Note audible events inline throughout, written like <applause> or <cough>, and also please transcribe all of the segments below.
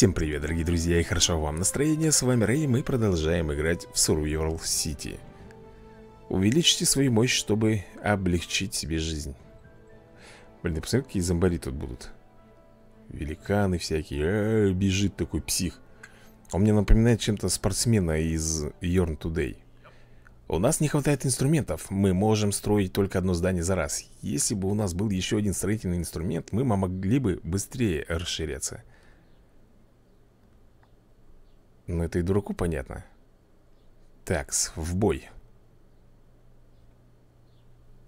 Всем привет, дорогие друзья, и хорошо вам настроения, с вами Рэй, и мы продолжаем играть в Survival City. Увеличьте свою мощь, чтобы облегчить себе жизнь. Блин, ты посмотри, какие зомбари тут будут. Великаны всякие, э -э, бежит такой псих. Он мне напоминает чем-то спортсмена из Yorn Today. У нас не хватает инструментов, мы можем строить только одно здание за раз. Если бы у нас был еще один строительный инструмент, мы могли бы быстрее расширяться. Но ну, это и дураку понятно. Такс, в бой.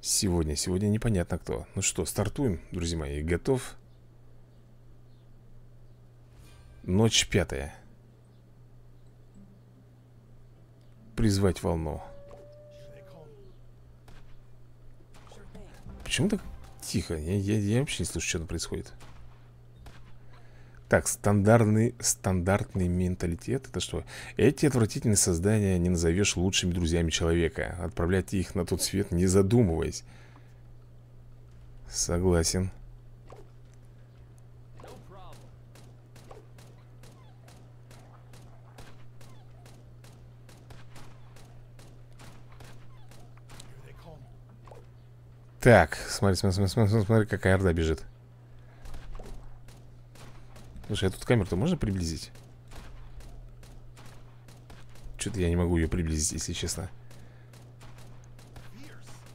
Сегодня, сегодня непонятно кто. Ну что, стартуем, друзья мои, готов? Ночь пятая. Призвать волну. Почему так тихо? Я, я, я вообще не слышу, что там происходит. Так, стандартный, стандартный менталитет Это что? Эти отвратительные создания не назовешь лучшими друзьями человека Отправлять их на тот свет, не задумываясь Согласен Так, смотри, смотри, смотри, смотри, какая орда бежит Слушай, а камеру-то можно приблизить? Что-то я не могу ее приблизить, если честно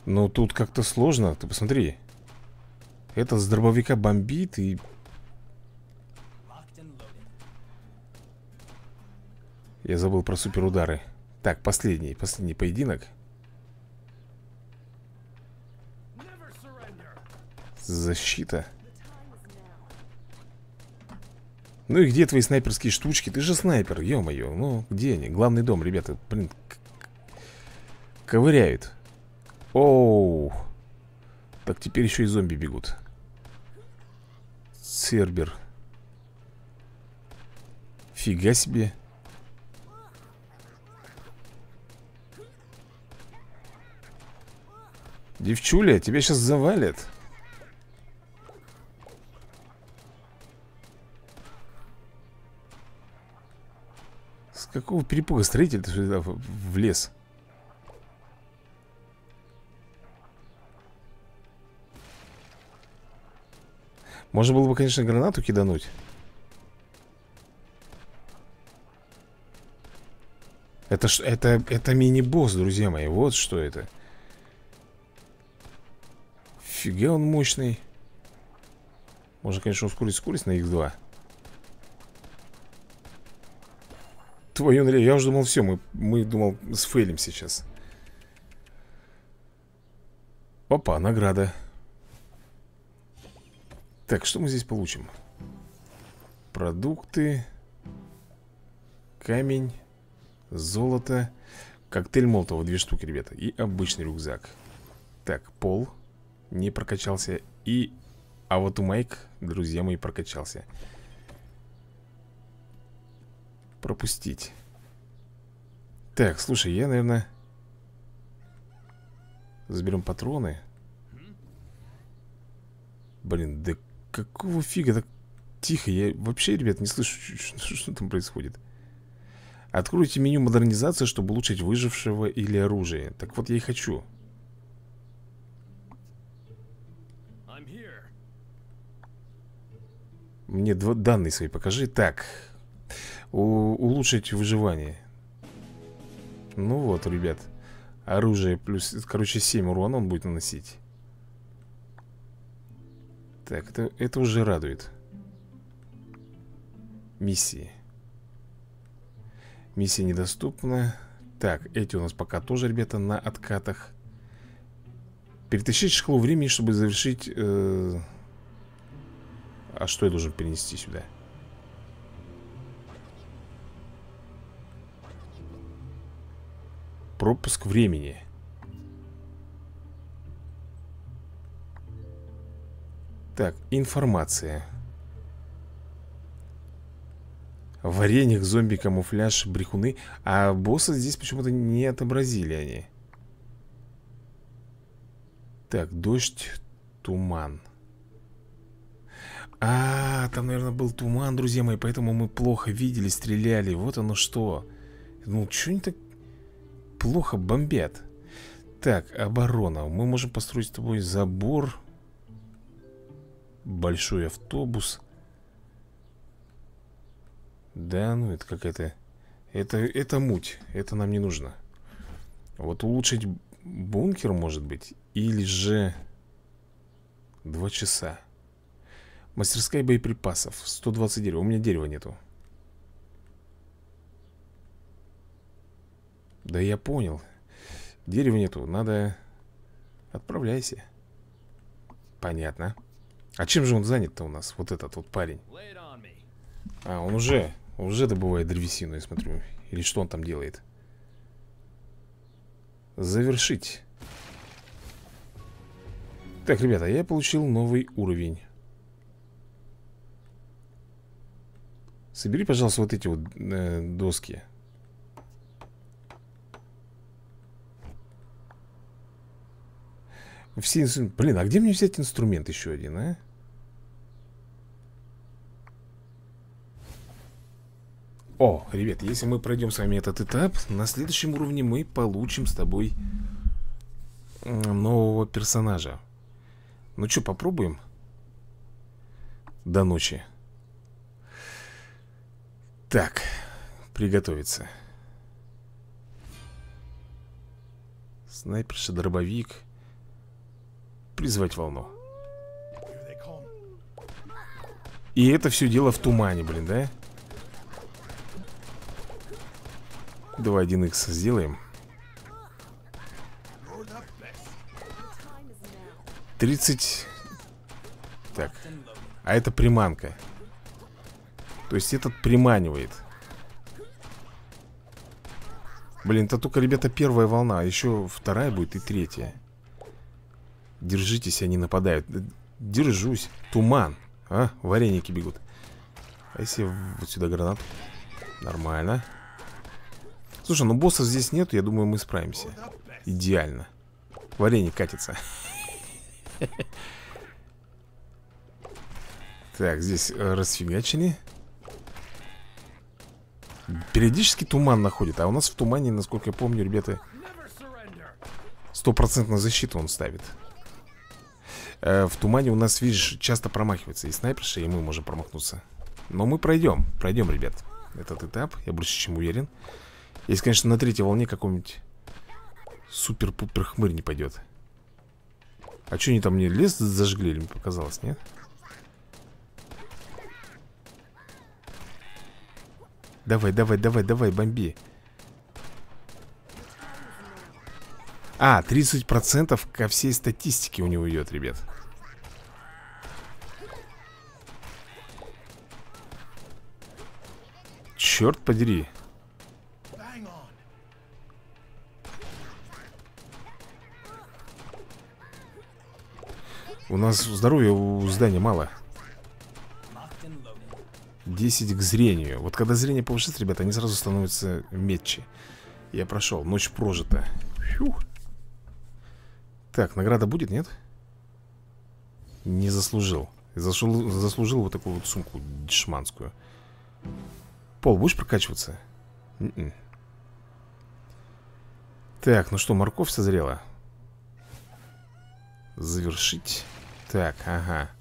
Но ну, тут как-то сложно Ты посмотри Этот с дробовика бомбит и... Я забыл про суперудары Так, последний, последний поединок Защита Ну и где твои снайперские штучки? Ты же снайпер, ё-моё Ну, где они? Главный дом, ребята, блин Ковыряют Оу Так, теперь еще и зомби бегут Сербер Фига себе Девчуля, тебя сейчас завалят какого перепуга строитель ты сюда лес? Можно было бы, конечно, гранату кидануть. Это, это, это мини-босс, друзья мои. Вот что это. Фига он мощный. Можно, конечно, ускорить скорость на их 2 твою налево. Я уже думал, все, мы, мы думал, с сфейлим сейчас. Опа, награда. Так, что мы здесь получим? Продукты. Камень. Золото. Коктейль Молотова, две штуки, ребята. И обычный рюкзак. Так, пол. Не прокачался. И... А вот у Майк, друзья мои, прокачался. Прокачался пропустить Так, слушай, я, наверное Заберем патроны Блин, да какого фига так тихо? Я вообще, ребят, не слышу, что, что там происходит Откройте меню модернизации, чтобы улучшить выжившего или оружие Так вот я и хочу Мне данные свои покажи Так, улучшить выживание Ну вот, ребят Оружие плюс, короче, 7 урона он будет наносить Так, это, это уже радует Миссии Миссия недоступна Так, эти у нас пока тоже, ребята, на откатах Перетащить шкалу времени, чтобы завершить... Э... А что я должен перенести сюда? Пропуск времени Так, информация Вареник, зомби, камуфляж, брехуны А босса здесь почему-то не отобразили они Так, дождь, туман а, там, наверное, был туман, друзья мои Поэтому мы плохо видели, стреляли Вот оно что Ну, что они так плохо бомбят Так, оборона Мы можем построить с тобой забор Большой автобус Да, ну это какая-то это, это муть, это нам не нужно Вот улучшить бункер, может быть Или же Два часа Мастерская боеприпасов 120 дерева, у меня дерева нету Да я понял. Дерева нету, надо... Отправляйся. Понятно. А чем же он занят-то у нас, вот этот вот парень? А, он уже, уже добывает древесину, я смотрю. Или что он там делает? Завершить. Так, ребята, я получил новый уровень. Собери, пожалуйста, вот эти вот э, доски. Все инструменты. Блин, а где мне взять инструмент еще один, а? О, ребят, если мы пройдем с вами этот этап, на следующем уровне мы получим с тобой нового персонажа. Ну что, попробуем? До ночи. Так, приготовиться. Снайперша, дробовик. Призвать волну И это все дело в тумане, блин, да? Давай один х сделаем 30 Так А это приманка То есть этот приманивает Блин, это только, ребята, первая волна а Еще вторая будет и третья Держитесь, они нападают Держусь Туман А, вареники бегут А если вот сюда гранат? Нормально Слушай, ну боссов здесь нету, я думаю, мы справимся Идеально Вареник катится Так, здесь э, расфигачили Периодически туман находит А у нас в тумане, насколько я помню, ребята Стопроцентную защиту он ставит Э, в тумане у нас, видишь, часто промахивается и снайперша, и мы можем промахнуться. Но мы пройдем, пройдем, ребят, этот этап, я больше чем уверен. Если, конечно, на третьей волне какой-нибудь супер-пупер хмырь не пойдет. А что они там мне лес зажгли, или мне показалось, нет? Давай, давай, давай, давай, бомби А, 30% ко всей статистике у него идет, ребят Черт подери У нас здоровья у здания мало 10 к зрению Вот когда зрение повышается, ребята, они сразу становятся метче Я прошел, ночь прожита Фух так, награда будет, нет? Не заслужил Зашел, Заслужил вот такую вот сумку дешманскую Пол, будешь прокачиваться? Н м-м. -н. Так, ну что, морковь созрела Завершить Так, ага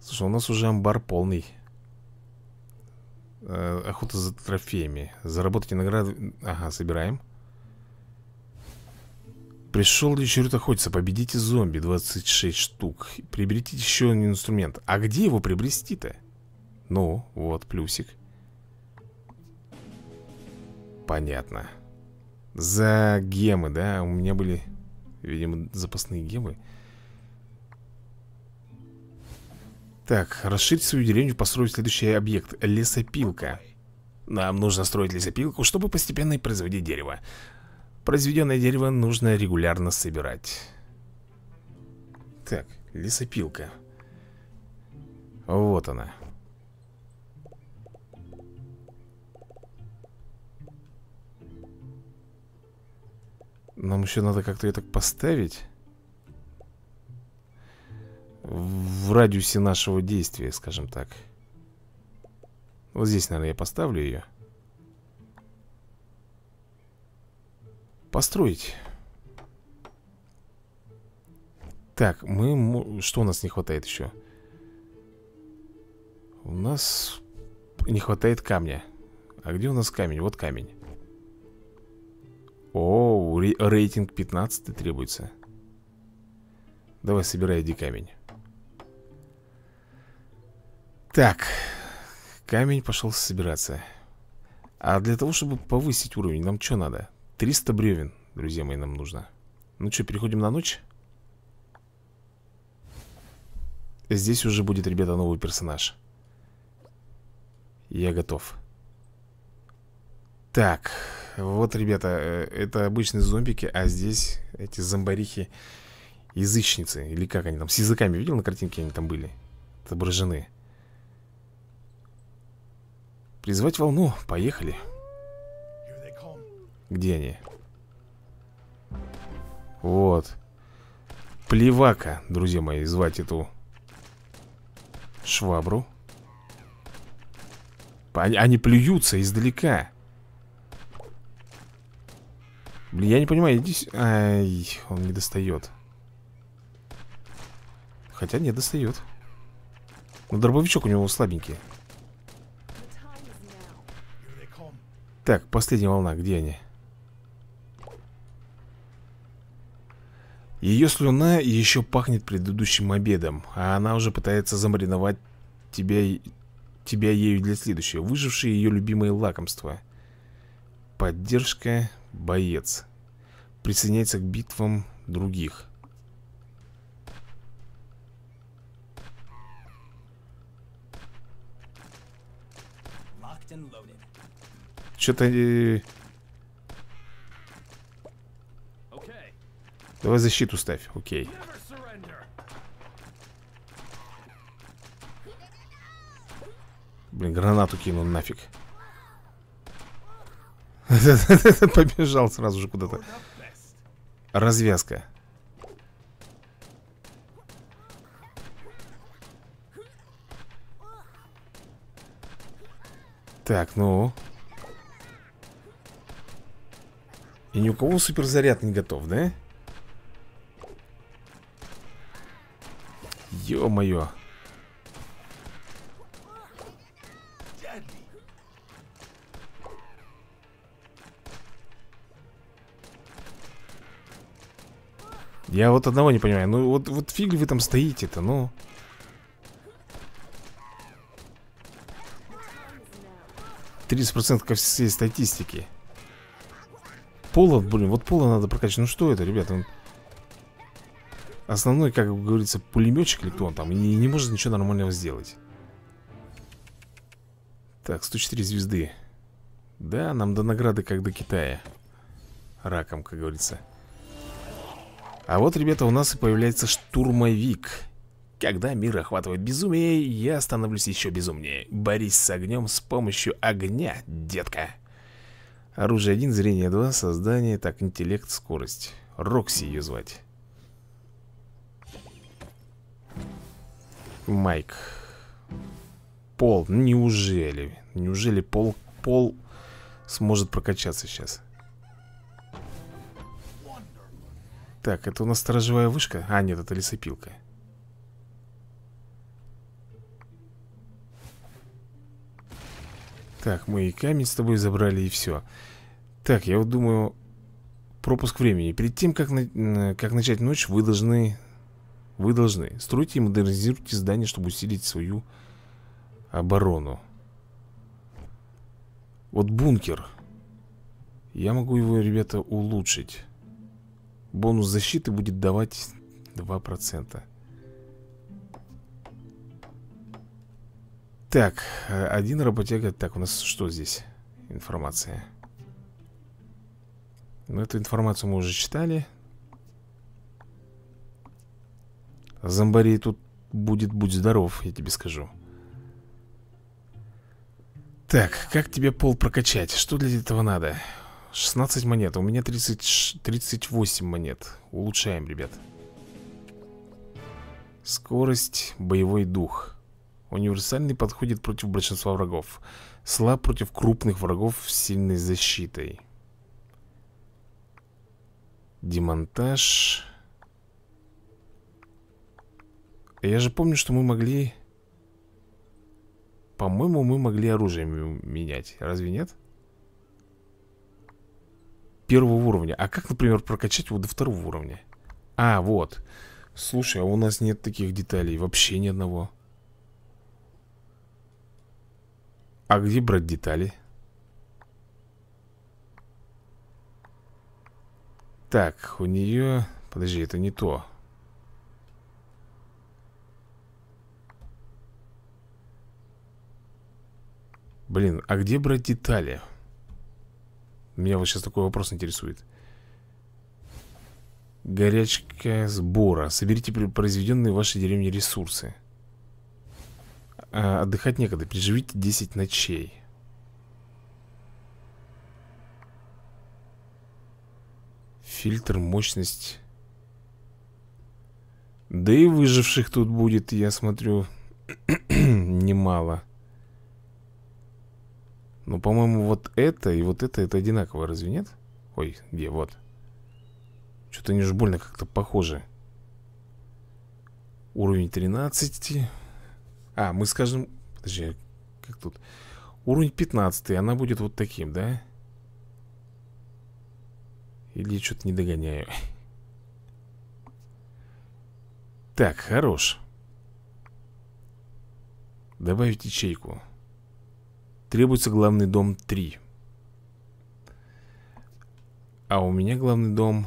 Слушай, у нас уже амбар полный э, Охота за трофеями Заработать награду. Ага, собираем Пришел ли черед охотиться? Победите зомби 26 штук Приобретите еще один инструмент А где его приобрести-то? Ну, вот плюсик Понятно За гемы, да? У меня были, видимо, запасные гемы Так, расширить свою деревню, построить следующий объект Лесопилка Нам нужно строить лесопилку, чтобы постепенно производить дерево Произведенное дерево нужно регулярно собирать Так, лесопилка Вот она Нам еще надо как-то ее так поставить В радиусе нашего действия, скажем так Вот здесь, наверное, я поставлю ее построить. Так, мы... Что у нас не хватает еще? У нас не хватает камня. А где у нас камень? Вот камень. О, рейтинг 15 требуется. Давай, собирай, иди камень. Так, камень пошел собираться. А для того, чтобы повысить уровень, нам что надо? 300 бревен, друзья мои, нам нужно Ну что, переходим на ночь? Здесь уже будет, ребята, новый персонаж Я готов Так, вот, ребята, э, это обычные зомбики А здесь эти зомбарихи Язычницы, или как они там, с языками, видел на картинке они там были? Отображены Призвать волну, поехали Поехали где они? Вот. Плевака, друзья мои, звать эту швабру. Они, они плюются издалека. Блин, я не понимаю, иди... Ай, он не достает. Хотя не достает. Но дробовичок у него слабенький. Так, последняя волна, где они? Ее слюна еще пахнет предыдущим обедом, а она уже пытается замариновать тебя, тебя ею для следующего, выжившие ее любимое лакомство. Поддержка, боец. Присоединяется к битвам других. Что-то э, Давай защиту ставь, окей Блин, гранату кинул нафиг <laughs> Побежал сразу же куда-то Развязка Так, ну И ни у кого суперзаряд не готов, да? Ё-моё. Я вот одного не понимаю. Ну вот, вот фиг вы там стоите-то, ну... процентов всей статистики Пола, блин, вот Пола надо прокачать Ну что это, ребята, он основной, как говорится, пулеметчик или кто он там И не может ничего нормального сделать Так, 104 звезды Да, нам до награды, как до Китая Раком, как говорится А вот, ребята, у нас и появляется штурмовик Когда мир охватывает безумие, я становлюсь еще безумнее Борись с огнем с помощью огня, детка Оружие 1, зрение 2, создание, так, интеллект, скорость Рокси ее звать Майк. Пол, ну неужели? Неужели Пол, Пол сможет прокачаться сейчас? Так, это у нас сторожевая вышка? А, нет, это лесопилка. Так, мы и камень с тобой забрали, и все. Так, я вот думаю, пропуск времени. Перед тем, как, на... как начать ночь, вы должны вы должны. Стройте и модернизируйте здание, чтобы усилить свою оборону. Вот бункер. Я могу его, ребята, улучшить. Бонус защиты будет давать 2%. Так, один работяга... Так, у нас что здесь? Информация. Ну, эту информацию мы уже читали. Зомбарей тут будет будь здоров, я тебе скажу Так, как тебе пол прокачать? Что для этого надо? 16 монет, а у меня 30, 38 монет Улучшаем, ребят Скорость, боевой дух Универсальный подходит против большинства врагов Слаб против крупных врагов с сильной защитой Демонтаж Я же помню, что мы могли... По-моему, мы могли оружие менять. Разве нет? Первого уровня. А как, например, прокачать его до второго уровня? А, вот. Слушай, а у нас нет таких деталей. Вообще ни одного. А где брать детали? Так, у нее... Подожди, это не то. Блин, а где брать детали? Меня вот сейчас такой вопрос интересует Горячка сбора Соберите произведенные в вашей деревне ресурсы а, Отдыхать некогда, переживите 10 ночей Фильтр, мощность Да и выживших тут будет, я смотрю <clears throat> Немало но, ну, по-моему, вот это и вот это, это одинаково, разве нет? Ой, где, вот Что-то не уж больно как-то похоже Уровень 13 А, мы скажем... Подожди, как тут? Уровень 15, она будет вот таким, да? Или что-то не догоняю Так, хорош Добавить ячейку Требуется главный дом 3 А у меня главный дом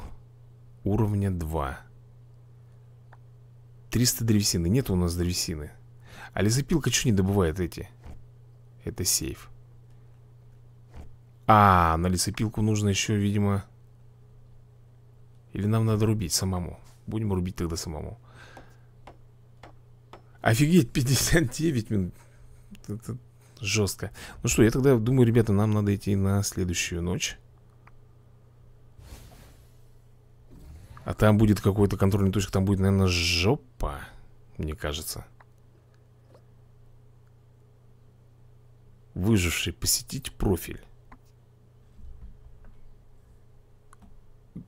уровня 2 300 древесины, нет у нас древесины А лесопилка что не добывает эти? Это сейф А, на лесопилку нужно еще, видимо Или нам надо рубить самому Будем рубить тогда самому Офигеть, 59 минут Жестко. Ну что, я тогда думаю, ребята, нам надо идти на следующую ночь. А там будет какой-то контрольный точек, там будет, наверное, жопа, мне кажется. Выживший посетить профиль.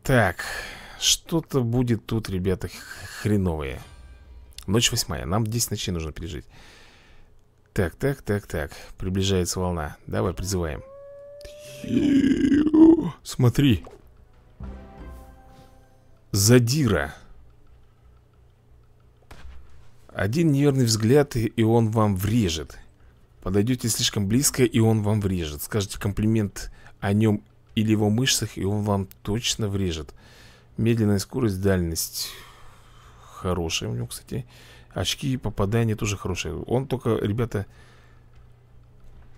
Так, что-то будет тут, ребята, хреновое. Ночь восьмая, нам 10 ночей нужно пережить. Так, так, так, так. Приближается волна. Давай призываем. Смотри. Задира. Один неверный взгляд, и он вам врежет. Подойдете слишком близко, и он вам врежет. Скажите комплимент о нем или его мышцах, и он вам точно врежет. Медленная скорость, дальность. Хорошая у него, кстати. Очки, попадания тоже хорошие, Он только, ребята,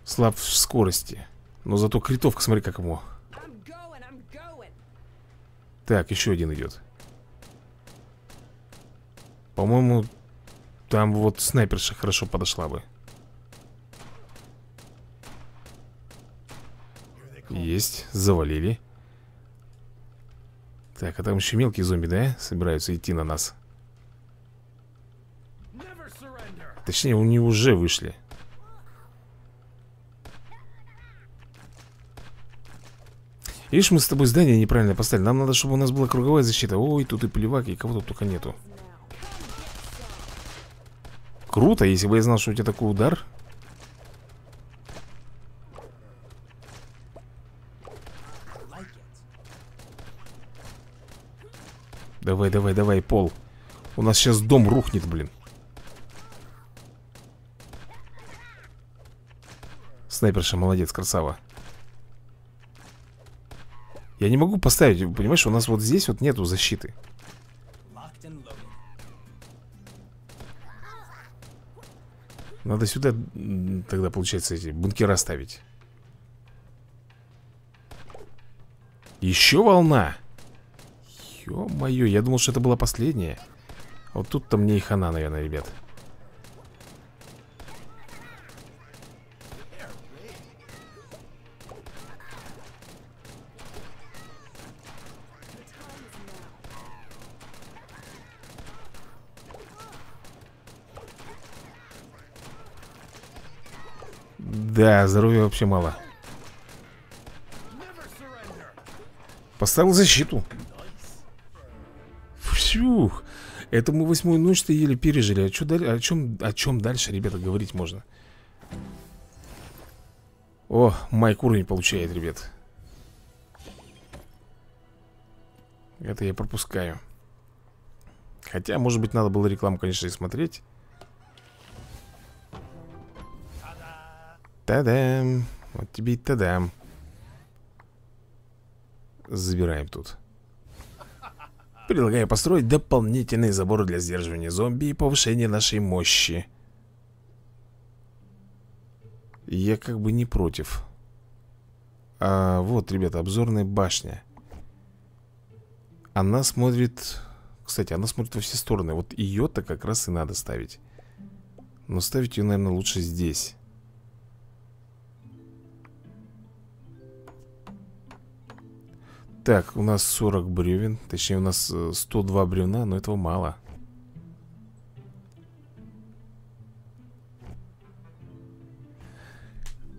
слаб в скорости Но зато критовка, смотри, как ему I'm going, I'm going. Так, еще один идет По-моему, там вот снайперша хорошо подошла бы Есть, завалили Так, а там еще мелкие зомби, да? Собираются идти на нас Точнее, у него уже вышли Видишь, мы с тобой здание неправильно поставили Нам надо, чтобы у нас была круговая защита Ой, тут и плевак, и кого то только нету Круто, если бы я знал, что у тебя такой удар Давай, давай, давай, пол У нас сейчас дом рухнет, блин Снайперша, молодец, красава Я не могу поставить, понимаешь, у нас вот здесь вот нету защиты Надо сюда тогда, получается, эти бункера ставить Еще волна Ё-моё, я думал, что это была последняя Вот тут-то мне и хана, наверное, ребят Да, здоровья вообще мало Поставил защиту Фух Это мы восьмую ночь-то еле пережили а чё, О чем, о чем дальше, ребята, говорить можно? О, Майк уровень получает, ребят Это я пропускаю Хотя, может быть, надо было рекламу, конечно, и смотреть Та-дам. Вот тебе и та-дам. Забираем тут. Предлагаю построить дополнительный забор для сдерживания зомби и повышения нашей мощи. Я как бы не против. А вот, ребята, обзорная башня. Она смотрит... Кстати, она смотрит во все стороны. Вот ее-то как раз и надо ставить. Но ставить ее, наверное, лучше здесь. Так, у нас 40 бревен Точнее, у нас 102 э, бревна, но этого мало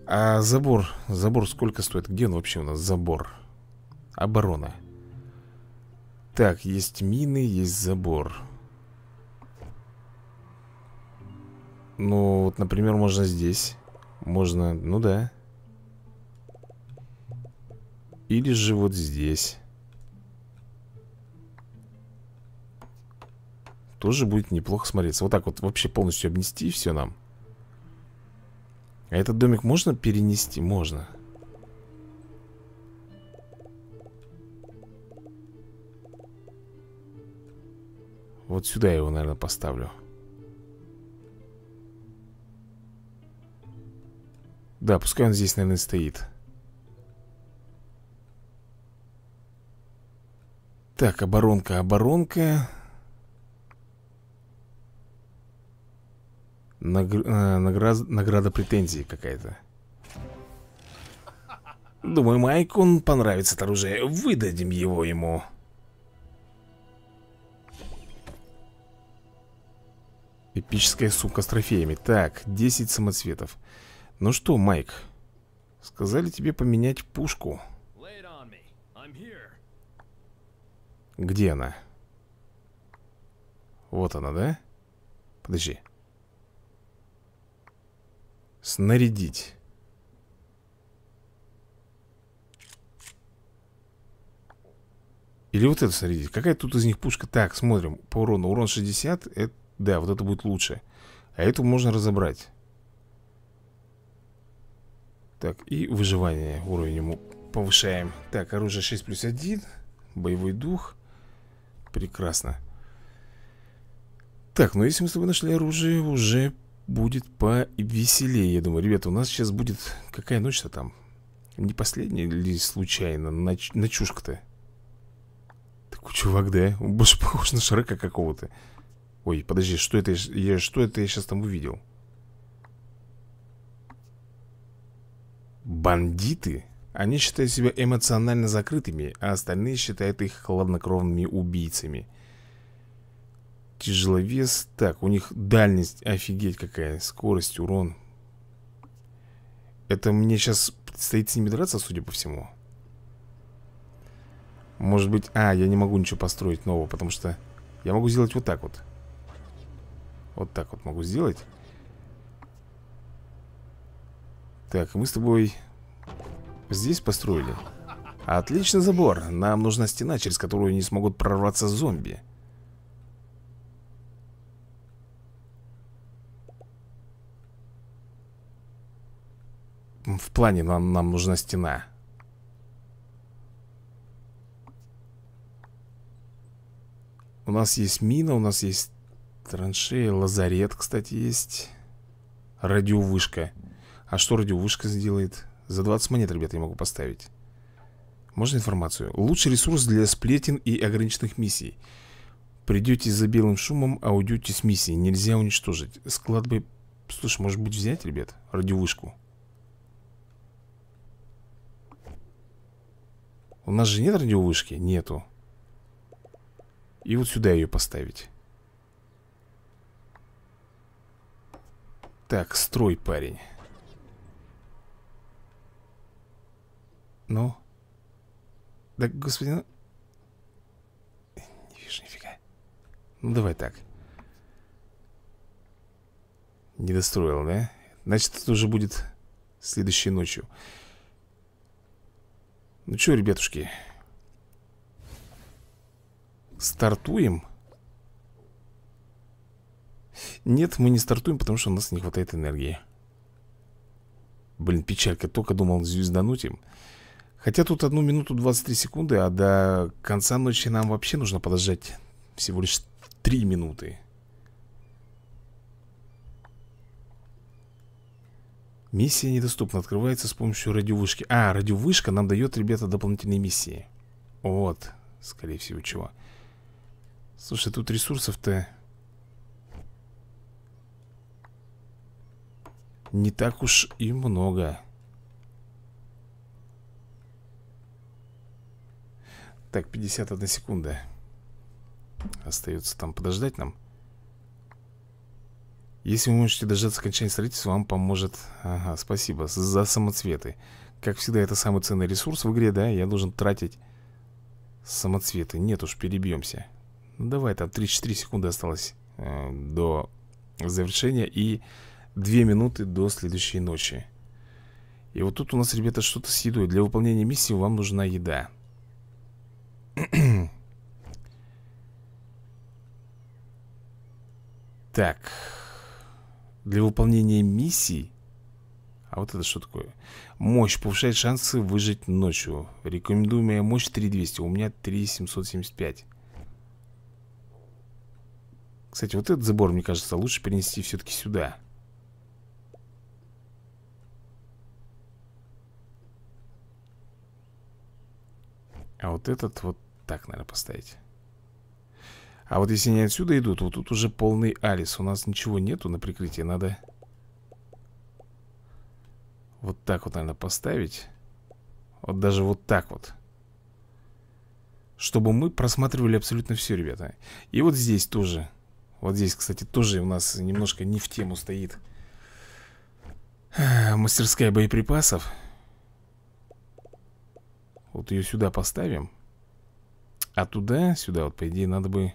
А забор, забор сколько стоит? Где он вообще у нас, забор? Оборона Так, есть мины, есть забор Ну, вот, например, можно здесь Можно, ну да или же вот здесь Тоже будет неплохо смотреться Вот так вот вообще полностью обнести все нам А этот домик можно перенести? Можно Вот сюда я его, наверное, поставлю Да, пускай он здесь, наверное, стоит Так, оборонка, оборонка. Нагр... Э, Награда претензии какая-то. Думаю, Майкон понравится это оружие. Выдадим его ему. Эпическая сумка с трофеями. Так, 10 самоцветов. Ну что, Майк, сказали тебе поменять пушку. Где она? Вот она, да? Подожди. Снарядить. Или вот это снарядить. Какая тут из них пушка? Так, смотрим. По урону. Урон 60. Это, да, вот это будет лучше. А эту можно разобрать. Так, и выживание. Уровень ему повышаем. Так, оружие 6 плюс 1. Боевой дух. Прекрасно. Так, ну если мы с тобой нашли оружие, уже будет повеселее, я думаю. Ребята, у нас сейчас будет... Какая ночь-то там? Не последняя ли случайно ноч... ночушка-то? Такой чувак, да? Он больше похож на Шрека какого-то. Ой, подожди, что это я, что это я сейчас там увидел? Бандиты? Они считают себя эмоционально закрытыми, а остальные считают их хладнокровными убийцами. Тяжеловес. Так, у них дальность офигеть какая. Скорость, урон. Это мне сейчас предстоит с ними драться, судя по всему. Может быть... А, я не могу ничего построить нового, потому что... Я могу сделать вот так вот. Вот так вот могу сделать. Так, мы с тобой Здесь построили? Отличный забор. Нам нужна стена, через которую не смогут прорваться зомби. В плане нам, нам нужна стена. У нас есть мина, у нас есть траншея, лазарет, кстати, есть. Радиовышка. А что радиовышка сделает? За 20 монет, ребята, я могу поставить Можно информацию? Лучший ресурс для сплетен и ограниченных миссий Придете за белым шумом, а уйдете с миссии Нельзя уничтожить Склад бы... Слушай, может быть взять, ребят, радиовышку? У нас же нет радиовышки? Нету И вот сюда ее поставить Так, строй, парень Ну? Да, господи, ну... Не вижу нифига. Ну, давай так. Не достроил, да? Значит, это уже будет следующей ночью. Ну что, ребятушки? Стартуем? Нет, мы не стартуем, потому что у нас не хватает энергии. Блин, печалька. Только думал звездануть им. Хотя тут одну минуту 23 секунды, а до конца ночи нам вообще нужно подождать всего лишь 3 минуты. Миссия недоступна, открывается с помощью радиовышки А, радиовышка нам дает, ребята, дополнительные миссии Вот, скорее всего, чего Слушай, тут ресурсов-то Не так уж и много Так, 51 секунда Остается там подождать нам Если вы можете дождаться окончания строительства, вам поможет Ага, спасибо, за самоцветы Как всегда, это самый ценный ресурс в игре, да? Я должен тратить самоцветы Нет уж, перебьемся ну, Давай, там 34 секунды осталось э, до завершения И 2 минуты до следующей ночи И вот тут у нас, ребята, что-то с едой Для выполнения миссии вам нужна еда так. Для выполнения миссии. А вот это что такое? Мощь повышает шансы выжить ночью. Рекомендуемая мощь 3200. У меня 3775. Кстати, вот этот забор, мне кажется, лучше перенести все-таки Сюда. А вот этот вот так, наверное, поставить А вот если они отсюда идут, вот тут уже полный Алис У нас ничего нету на прикрытии, надо Вот так вот, наверное, поставить Вот даже вот так вот Чтобы мы просматривали абсолютно все, ребята И вот здесь тоже Вот здесь, кстати, тоже у нас немножко не в тему стоит Мастерская боеприпасов вот ее сюда поставим. А туда, сюда, вот, по идее, надо бы...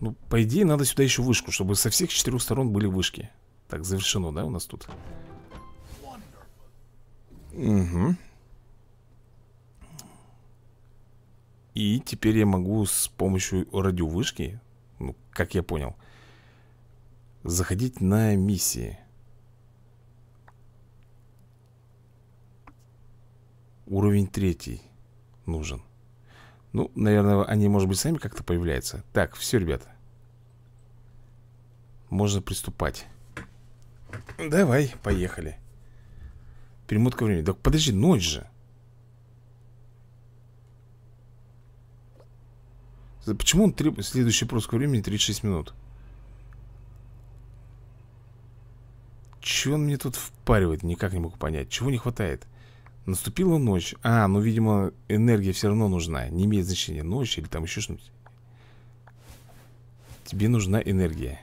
Ну, по идее, надо сюда еще вышку, чтобы со всех четырех сторон были вышки. Так, завершено, да, у нас тут? Угу. И теперь я могу с помощью радиовышки, ну, как я понял, заходить на миссии. Уровень третий нужен. Ну, наверное, они, может быть, сами как-то появляются. Так, все, ребята. Можно приступать. Давай, поехали. Перемотка времени. Так подожди, ночь же. Почему он требует следующий просто времени 36 минут? Чего он мне тут впаривает? Никак не могу понять. Чего не хватает? Наступила ночь А, ну, видимо, энергия все равно нужна Не имеет значения, ночь или там еще что-нибудь Тебе нужна энергия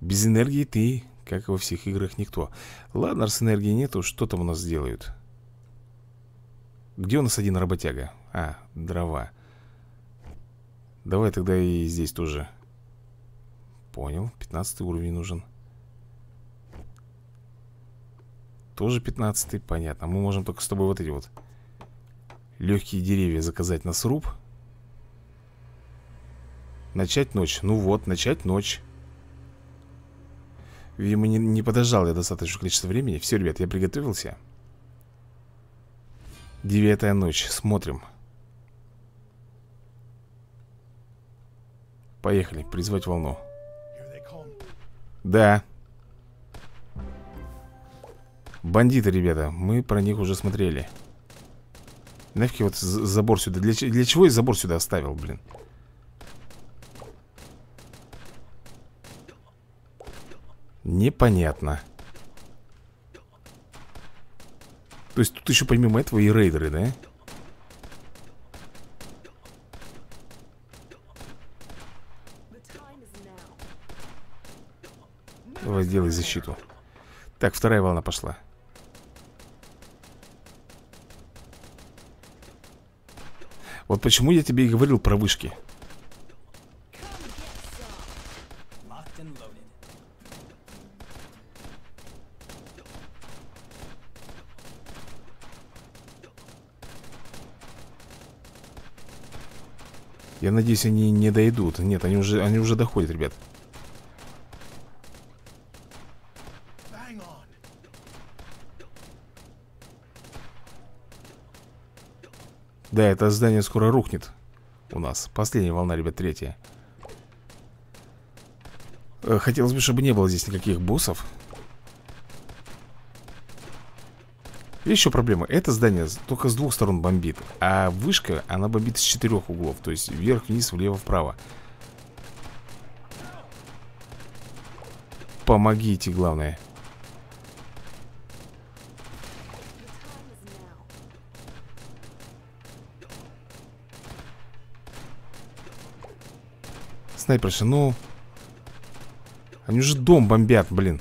Без энергии ты, как и во всех играх, никто Ладно, раз энергии нету, что там у нас сделают? Где у нас один работяга? А, дрова Давай тогда и здесь тоже Понял, 15 уровень нужен Тоже 15 понятно Мы можем только с тобой вот эти вот Легкие деревья заказать на сруб Начать ночь Ну вот, начать ночь Видимо, не, не подождал я достаточное количество времени Все, ребят, я приготовился Девятая ночь, смотрим Поехали, призвать волну Да Бандиты, ребята, мы про них уже смотрели Нафиг вот забор сюда для, для чего я забор сюда оставил, блин? Непонятно То есть тут еще помимо этого и рейдеры, да? Давай сделай защиту Так, вторая волна пошла Вот почему я тебе и говорил про вышки. Я надеюсь, они не дойдут. Нет, они уже, они уже доходят, ребят. Да, это здание скоро рухнет у нас. Последняя волна, ребят, третья. Э, хотелось бы, чтобы не было здесь никаких боссов. Еще проблема. Это здание только с двух сторон бомбит. А вышка, она бомбит с четырех углов. То есть вверх, вниз, влево, вправо. Помогите, главное. Снайперша, ну... Они уже дом бомбят, блин.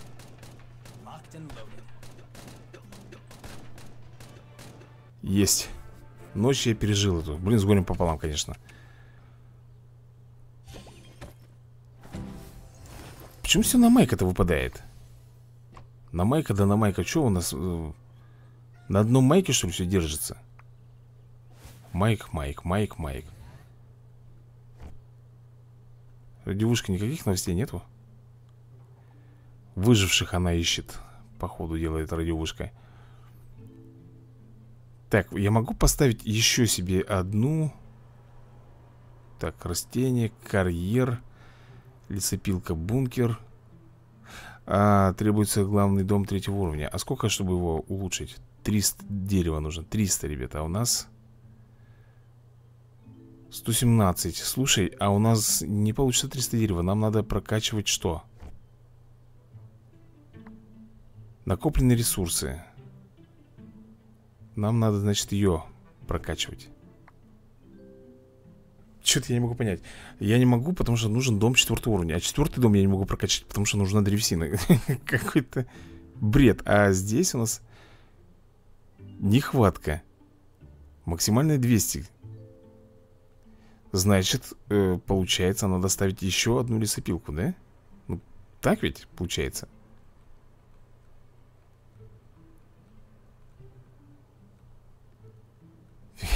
Есть. Ночь я пережил эту. Блин, с горем пополам, конечно. Почему все на майк это выпадает? На майка да на майка. Что у нас? Э, на одном майке, что ли, все держится? Майк, майк, майк, майк. Девушка, никаких новостей нету? Выживших она ищет Походу делает радиовушка Так, я могу поставить еще себе одну Так, растение, карьер Лесопилка, бункер а, Требуется главный дом третьего уровня А сколько, чтобы его улучшить? 300 дерева нужно 300, ребята, а у нас 117. Слушай, а у нас не получится 300 дерева. Нам надо прокачивать что? Накопленные ресурсы. Нам надо, значит, ее прокачивать. Что-то я не могу понять. Я не могу, потому что нужен дом четвертого уровня. А четвертый дом я не могу прокачать, потому что нужна древесина. <laughs> Какой-то бред. А здесь у нас нехватка. Максимальная 200. Значит, э, получается, надо ставить еще одну лесопилку, да? Ну, так ведь получается?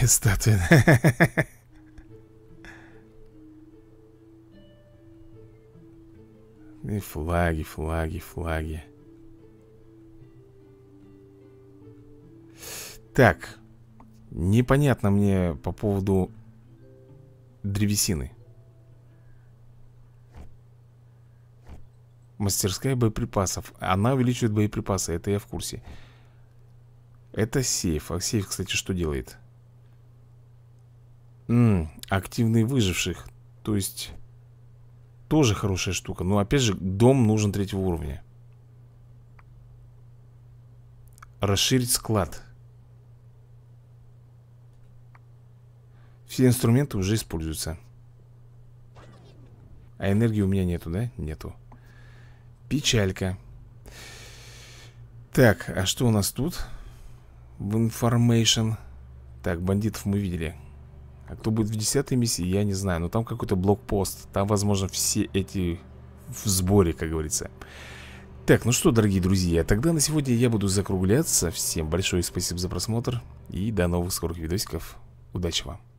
Статуя. И флаги, флаги, флаги. Так, непонятно мне по поводу древесины Мастерская боеприпасов Она увеличивает боеприпасы, это я в курсе Это сейф А сейф, кстати, что делает? М -м, активные выживших То есть Тоже хорошая штука Но опять же, дом нужен третьего уровня Расширить склад Все инструменты уже используются. А энергии у меня нету, да? Нету. Печалька. Так, а что у нас тут? В information. Так, бандитов мы видели. А кто будет в десятой миссии, я не знаю. Но там какой-то блокпост. Там, возможно, все эти в сборе, как говорится. Так, ну что, дорогие друзья, тогда на сегодня я буду закругляться. Всем большое спасибо за просмотр. И до новых скорых видосиков. Удачи вам.